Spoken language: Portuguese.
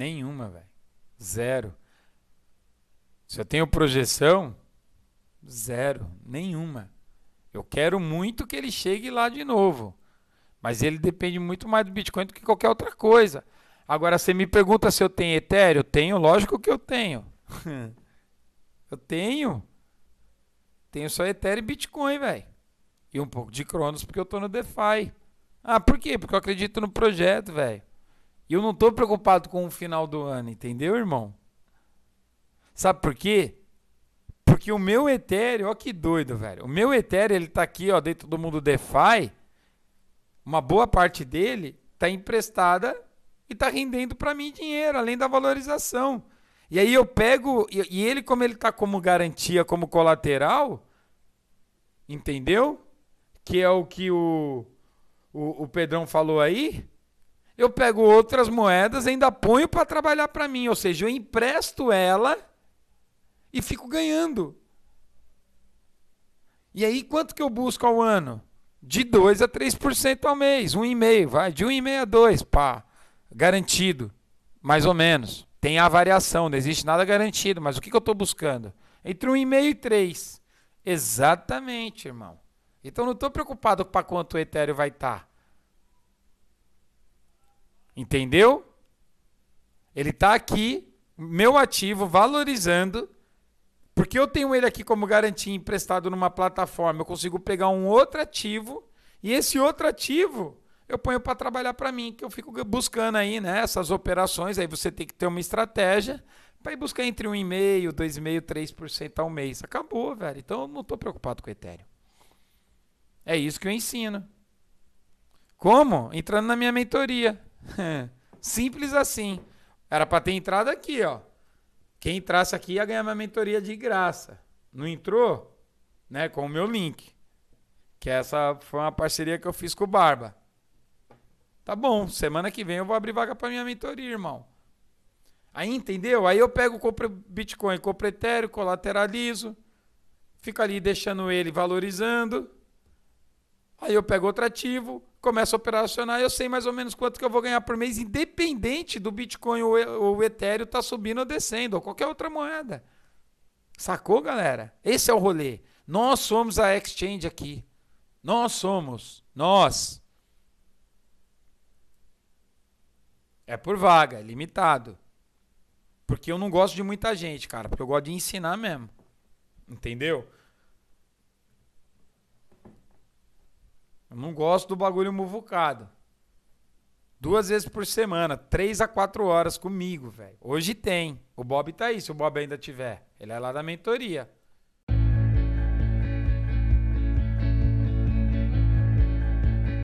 Nenhuma, velho. Zero. Se eu tenho projeção, zero. Nenhuma. Eu quero muito que ele chegue lá de novo. Mas ele depende muito mais do Bitcoin do que qualquer outra coisa. Agora, você me pergunta se eu tenho Ethereum? Tenho, lógico que eu tenho. eu tenho. Tenho só Ethereum e Bitcoin, velho. E um pouco de Cronos, porque eu tô no DeFi. Ah, por quê? Porque eu acredito no projeto, velho. E eu não estou preocupado com o final do ano, entendeu, irmão? Sabe por quê? Porque o meu Ethereum, ó que doido, velho. O meu Ethereum, ele tá aqui, ó, dentro do mundo DeFi. Uma boa parte dele tá emprestada e tá rendendo para mim dinheiro, além da valorização. E aí eu pego e, ele como ele tá como garantia, como colateral, entendeu? Que é o que o o, o Pedrão falou aí eu pego outras moedas, ainda ponho para trabalhar para mim, ou seja, eu empresto ela e fico ganhando. E aí quanto que eu busco ao ano? De 2 a 3% ao mês, 1,5, vai, de 1,5 a 2, pá, garantido, mais ou menos. Tem a variação, não existe nada garantido, mas o que, que eu estou buscando? Entre 1,5 e 3. Exatamente, irmão. Então não estou preocupado para quanto o Ethereum vai estar. Tá. Entendeu? Ele está aqui, meu ativo, valorizando. Porque eu tenho ele aqui como garantia emprestado numa plataforma, eu consigo pegar um outro ativo e esse outro ativo eu ponho para trabalhar para mim, que eu fico buscando aí, né, essas operações, aí você tem que ter uma estratégia para ir buscar entre 1,5, 2,5, 3% ao mês. Acabou, velho. Então eu não estou preocupado com o Ethereum. É isso que eu ensino. Como? Entrando na minha mentoria. Simples assim. Era para ter entrado aqui, ó. Quem entrasse aqui ia ganhar minha mentoria de graça. Não entrou? Né, com o meu link. Que essa foi uma parceria que eu fiz com o Barba. Tá bom, semana que vem eu vou abrir vaga para minha mentoria, irmão. Aí entendeu? Aí eu pego, compro Bitcoin, compro Ethereum, colateralizo, fico ali deixando ele valorizando. Aí eu pego outro ativo, começo a operacionar e eu sei mais ou menos quanto que eu vou ganhar por mês, independente do Bitcoin ou o Ethereum estar tá subindo ou descendo, ou qualquer outra moeda. Sacou, galera? Esse é o rolê. Nós somos a exchange aqui. Nós somos. Nós. É por vaga, é limitado. Porque eu não gosto de muita gente, cara. Porque eu gosto de ensinar mesmo. Entendeu? Eu não gosto do bagulho muvucado. Duas vezes por semana, três a quatro horas comigo, velho. Hoje tem. O Bob tá aí, se o Bob ainda tiver. Ele é lá da mentoria.